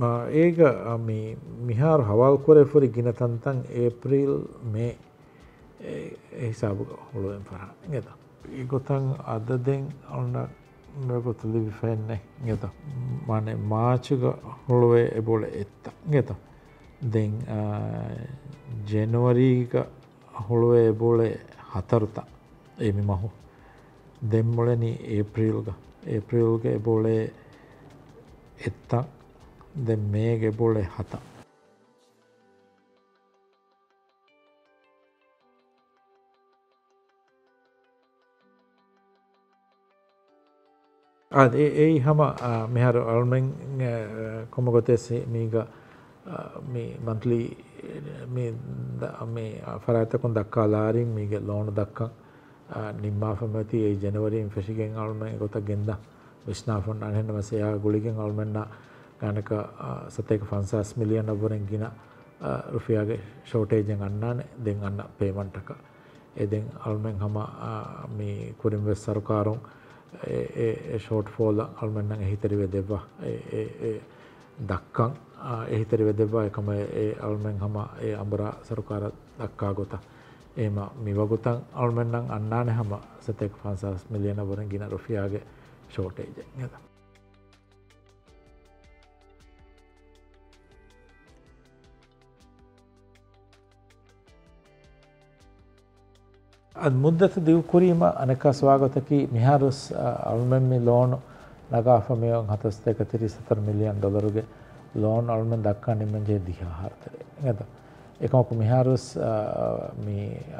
ඒක මිහාර හවල් කොරෙපුරි ගිනතන්තන් ඒප්‍රීල් මේ එහිසාාබක හොළුවෙන් පරා ගත. ඒගොතන් අදදෙන් ඔන්න නොකොතුලි විෆෙන්නේ ගත මනේ මාචික හොළුවේ එබොල එත්ත ගත දෙන් ජැනවරීක හොළුවේ එබොලේ හතරුතා එමි මහු දෙම්මොලනි ඒප්‍රීල්ග ඒප්‍රියල්ග එබොලේ එත්තක් de mege bole hata. අද ඒ හම මෙහර අල්මෙන් කොමගොතෙසි මීග මන්තලි ෆරඇතකුන් දක්කා ලාරින් මීග ලෝන දක්කා නිම්මාාපමති ඒ ජනවරින් ෆෙසිිගෙන් අල්මෙන් ගොත ගෙන්ද විශ්නාාෆොන් අහෙන්න වසයා ගුලිගෙන් අල්මෙන්න්නා ගානක සතේක පන්සස් මිලියන් අබරෙන් ගින රුපියාගේ ෂෝටේජෙන් අන්නාන දෙන් අන්න පේමන්ටක එදෙන් අල්මෙන් හම මේ කුරින්වෙස් සරුකාරුන් ෂෝට් ෆෝල් අල්මෙන්න්න හිතරවෙ දෙවා දක්කං එහිතරි වෙදවා එකම ඒ අල්මෙන් හම ඒ අඹරා සරුකාර දක්කා ගොත ඒම මි වගුතන් අල්මෙන්න්නන් අන්නාන හම සතෙක් පන්සස් මිලියන වරන් ගින රුෆයාගේ ෂෝටේජ ඇත අද්මුද්දත දිවකුරීම අනකස්වාගතකි මිහාරුස් අල්මෙන්මි ලෝනු නගාෆමයෝන් හතස්තක තිරිසතර මිලියන් ඩොලරුගේ ලෝන් අල්මෙන් දක්කා නිමෙන්ජේ දිහාහාර්තරය ඇත එකමකු මිහාරුස්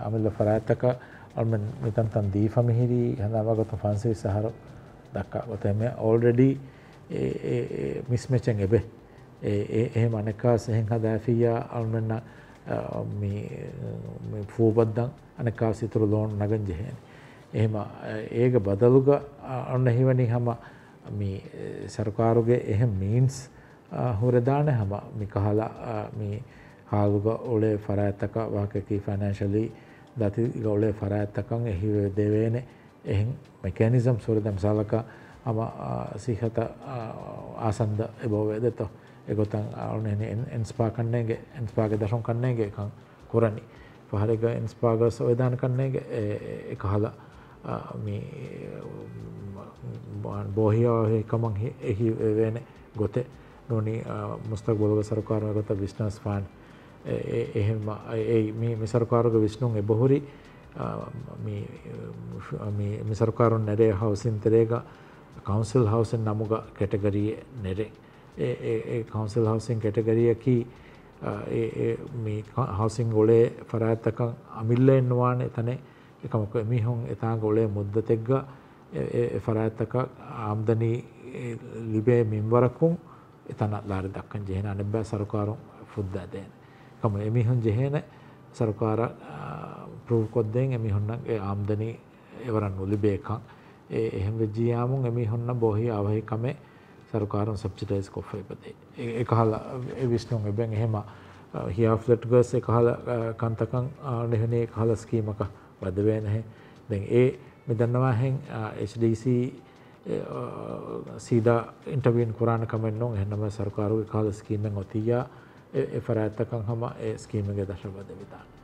අමිල්ල පරාඇත්තක අල්මෙන් මිතන්තන් දීෆමිහිරී හඳාවගත ෆන්සේ සහරු දක්කා ගොතම ඕල්ඩඩී මිස්මචන් එබේ ඒ එහෙම අනෙකා සෙහෙන් හදෑෆීයා අල්මෙන්න්න පූපද්දන් අනකා සිතුර ලෝන් නගංජහයන. එහෙම ඒක බදලුග ඔන්න හිවනි හම සරකාරුගේ එහෙම මීන්ස් හුරදාන හම මිකහල හාලුග ඔලේ ෆරඇත්තක වාකකී ෆනෑශලී දති ගවලේ ෆරඇත්තකං එහිව දෙවේන එහෙන් මෙකැනිසම් සුරදම් සලකා ama sihata ආසන්ද එබෝවේ දෙත එගොතන් අවුනෙන එන්ස්පා කන්නේගේ එන්ස්පාගේ දශම් කන්නේගේ එකන් කොරණි පහරක එන්ස්පාගස් ඔයදාන කන්නේගේ එක හලා මේ බෝහියාකමන් එහි වෙන ගොතේ නොනි මුස්තක් බොලග සරකාරය ගොත විශ්නස් පාන් එහෙම ඒ මිසරකාරග විශ්නුන් එබොහුරි මිසරකාරුන් නැරේ හවසින් තරේගා කවන්සිල් හවසෙන් නමුග කැටගරිය නෙරෙක් ඒ කවන්සිල් හවසින් කැටගරියකි හවසින් ගොලේ පරාඇත්තකං අමිල්ල එන්නවාන එතන එකමක මිහුන් එතා ගොලේ මුද්ද තෙක්ග පරාඇත්තක ආම්දනී ලිබේ මින්වරකුම් එතන ලාර දක්කන් ජෙහෙන අනබෑ සරකාරුම් ෆුද්දාදයන. කම එමිහුන් ජෙහෙන සරකාර පරූකොද්දෙන් එමිහුන්නගේ ආම්දනී එවරන් උලිබේකං. එහෙම ජියාමුන් එමි හොන්න බොහි අවහිකමේ සරකාරන් සබ්සිඩයිස් කොෆයිපදේ එකහල විස්්නුන් එබැන් එහෙම හියා ෆ්ලට් ගස් එකහල කන්තකං නෙහනේ කහල ස්කීමක වදවේ නැහැ දැන් ඒ මෙදන්නවාහෙන් HDC සීදා ඉන්ටවීන් කුරාණ කමෙන්නුම් එහනම සරකාරු කාල ස්කීමෙන් ඔතියා එ ෆරඇත්තකං හම ඒ ස්කීමගේ දශවද විතාන්න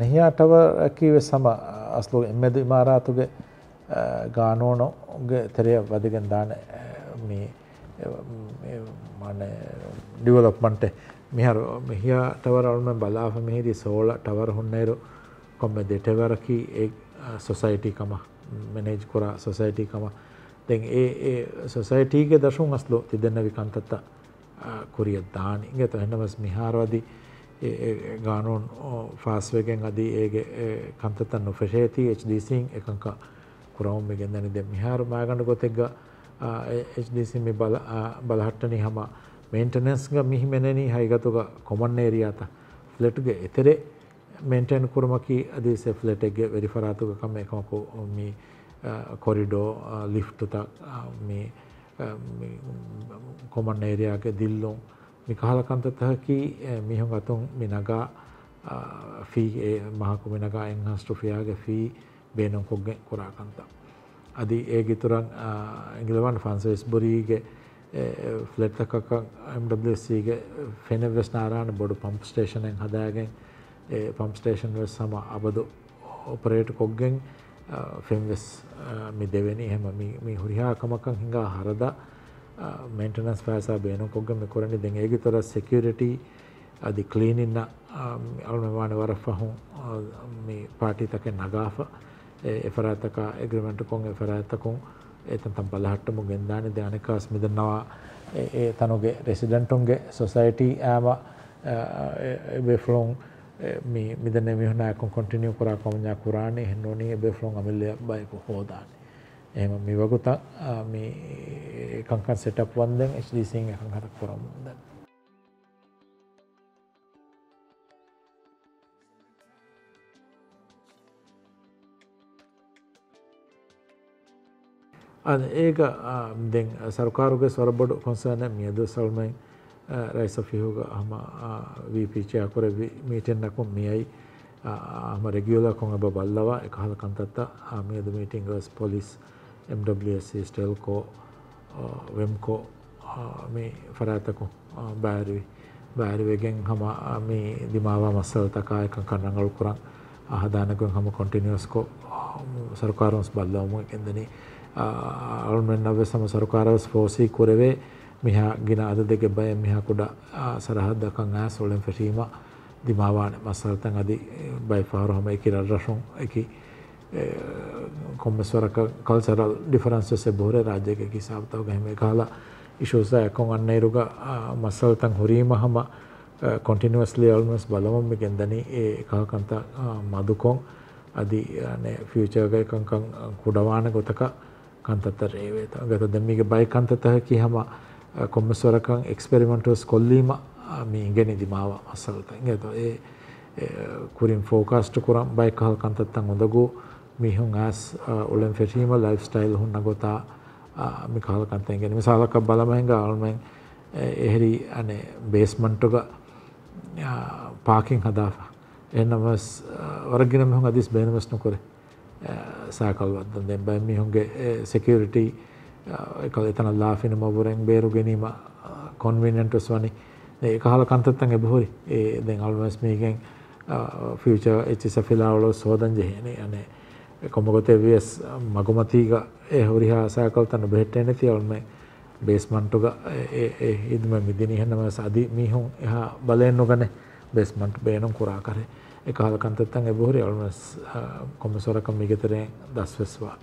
ನೆಹಿಯಾಟವರಕ್ಕಿವೆ ಸಮ ಅಸ್ಲು ಎಮ್ಮೆದು ಇಮಾರಾತುಗೆ ಗಾನೋಣಗೆ ತೆರೆಯ ಬದಿಗೆಂದಾನೆ ಮೀ ಮಾನೆ ಡಿವಲಪ್ಮೆಂಟೆ ಮಿಹರು ಮಿಹಿಯ ಟವರ್ ಅವಳಮೆ ಬಲಾಫ ಮಿಹಿದಿ ಸೋಳ ಟವರ್ ಹುಣ್ಣೇರು ಕೊಮ್ಮೆ ದೆ ಟೆವರಕಿ ಏ ಸೊಸೈಟಿ ಕಮ ಮ್ಯಾನೇಜ್ ಕುರ ಸೊಸೈಟಿ ಕಮ ದೆಂಗ್ ಏ ಏ ಸೊಸೈಟಿಗೆ ದಶುಂ ಅಸ್ಲು ತಿದ್ದೆನ್ನವಿ ಕಂತತ್ತ ಕುರಿಯ ದಾನಿಗೆ ತ ಹೆಣ್ಣಮಸ್ ಮಿಹಾರವಾದಿ ගානුන් ෆාස්වකෙන් අදී ඒගේ කන්තතන් නොෆශේති HDසින් එකක කුරවුම් ගෙන්දැනි දෙ මිහාරු මාගණඩ ගොතෙක්ග HDසිම බලහට්ටනි හම මේන්ටනස්ග මිහිමෙනනී හයිගතුක කොමන් ඒරයාත ෆලට්ග එතරේ මේන්ටන් කුරමකි අදීස ෆලට්ගේ වෙරිෆරාතුකම එකමකු මී කොරිඩෝ ලිෆ්ටතක් මේ කොමන් ඒරයාගේ දිල්ලුම් 미카할칸타타키 미형가통 미나가 ෆී මහකු මිනගා එන්හස්ට්‍රෆයාගේ ෆී බේනම් කොග්ගෙන් කොරාකන්තා. අදි ඒ ගිතුරන් ඉංගිලවන් ෆන්සස් බොරීගේ ෆලෙට්ලකක් MWCගේ ෆෙනවස් නාරාණ බොඩු පම්ප ස්ටේෂනෙන් හදාගෙන් පම්පස්ටේෂන් වෙස් සම අබදු ඔපරේට කොග්ගෙන් ෆෙම්වෙස් මි දෙවෙනි හෙම මි හුරිහාකමකං හිඟා හරදා ಮೇಂಟೆನೆನ್ಸ್ ಪಾಸ್ ಬೇನೊಗೊಮ್ಮೆ ಕೊರನಿ ದೆಂಗೆ ಹೇಗೆ ತರ ಸೆಕ್ಯೂರಿಟಿ ಅದಿ ಕ್ಲೀನಿನ್ನ ಅಲ್ಮಾನೆ ವರಫಹು ಮಿ ಪಾರ್ಟಿ ತಕ್ಕೆ ನಗಾಫ ಎಫರಾತಕ ಅಗ್ರಿಮೆಂಟ್ ಕೊಂ ಎಫರಾತಕಂ ಏತನ್ ತಂ ಬಲಹಟ್ಟ ಮುಗೆಂದಾನಿ ದಾನೆ ಕಾಸ್ ಮಿದನ್ನವ ಏ ತನುಗೆ ರೆಸಿಡೆಂಟುಂಗೆ ಸೊಸೈಟಿ ಆಮ ಬೆಫ್ಲೋಂ ಮಿ ಮಿದನ್ನೆ ಮಿಹುನಾಯಕಂ ಕಂಟಿನ್ಯೂ ಕುರಾ ಕೊಂ ನ್ಯಾ ಕುರಾನಿ ಹೆನ್ನೋನಿ ಬೆಫ್ಲೋಂ ಅಮಿಲ್ಲೆ ಬೈಕು ಹೋದಾನಿ එහෙම මේ වගුත මේ එකක්කන් සෙටප් වන් දැන් HD සිං එකක් හදක් කරමු දැන් අද ඒක දැන් සරකාරුගේ සොරබඩු කොන්සර්න මියද සල්මයි රයිස ෆිහුග අහම වීපීචය කර මීටෙන්න්නකුම් මියයි අහම රෙගියලකොන් ඔබ බල්ලවා එක හල කන්තත්තා ආමියද මීටිංගස් පොලිස් MWSC ස්ටෙල්කෝ වෙම්කෝ මේ පරාතකු බෑරිවි බෑරිවගෙන් හම මේ දිමාව මස්සල් තකායක කන්නඟල් කරන් ආහදානකුන් හම කොටිනිියස්කෝ සරකාරන්ස් බල්ලවම එදනේ අරුන්ෙන් අව සම සරකාරවස් පෝසී කොරවේ මිහා ගෙන අද දෙක බය මිහා කුඩ සරහදකං ෑ සොලෙන් ෆැටීම දිමාවාන මස්සල්තන් අදි බයිපාරු හම එක රරසුන් එකි කොම්මස්වර කල්සරල් ඩිෆරන්ස බෝර රාජ්‍යක සාපතාව ගහම කාලා ඉශෝස ඇකොන් අන්නයිරුග මස්සල්තන් හුරීම හම කොටිනිවස්ලි ඔල්මස් බලවම් ගෙන්දන ඒ එකකන්ත මදුකොන් අධි ෆියචර්ගයකංකං කුඩවාන ගොතක කන්තත රේවේත ගත දෙමික බයිකන්තතහ කියහම කොම්මස්වරකං එක්ස්පෙරිමෙන්ටස් කොල්ලීම මේ ඉගෙන දිමාව අසල්තන් ගත ඒ කුරින් ෆෝකාස්ට කුරම් බයිකහල් කන්තත්තන් හොඳගූ මිහුන් ඇස් ඔලෙන් ෆෙටීම ලයිෆ් ස්ටයිල් හුන්න ගොතා මිකාලකන්තයගෙන මිසාලක් බලමහින් ගල්මෙන් එහෙරි අනේ බේස්මන්ටක පාකින් හදාා එන්නම වරගෙන මෙහුන් අදිස් බේනවස්නු කොර සෑකල්වත්දන් දෙ බයි මිහුන්ගේ සෙකරිට එකල එතන ලාෆින මොබරෙන් බේරු ගැනීම කොන්විනෙන්ටස් වනි ඒ කහල කන්තත්තන් එබහොරි ඒ දෙ අල්මස් මේකෙන් ෆච එච්චි සෆිලාවලෝ සෝදන් ජයනේ අනේ කොමගොතෙවස් මගුමතීග ඒ හුරි හාසාකල්තන්න බෙට්ටනැති ඔල්ම බේස්මන්ටුග ඉදම මිදිනි හනම සදී මිහුන් එහා බලයෙන් නොගන බෙස්මන්ට් බේනම් කුරා කරේ එක හලකන්තත්තන් එබහුරි ඔල්ම කොමසොරකම් මිගතරයෙන් දස්වෙස්වා